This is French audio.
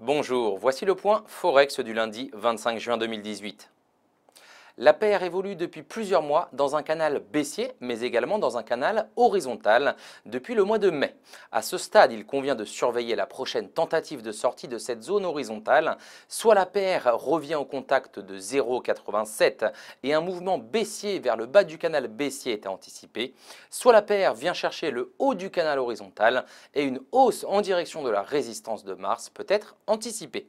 Bonjour, voici le point Forex du lundi 25 juin 2018. La paire évolue depuis plusieurs mois dans un canal baissier, mais également dans un canal horizontal depuis le mois de mai. À ce stade, il convient de surveiller la prochaine tentative de sortie de cette zone horizontale. Soit la paire revient au contact de 0,87 et un mouvement baissier vers le bas du canal baissier est anticipé, soit la paire vient chercher le haut du canal horizontal et une hausse en direction de la résistance de Mars peut être anticipée.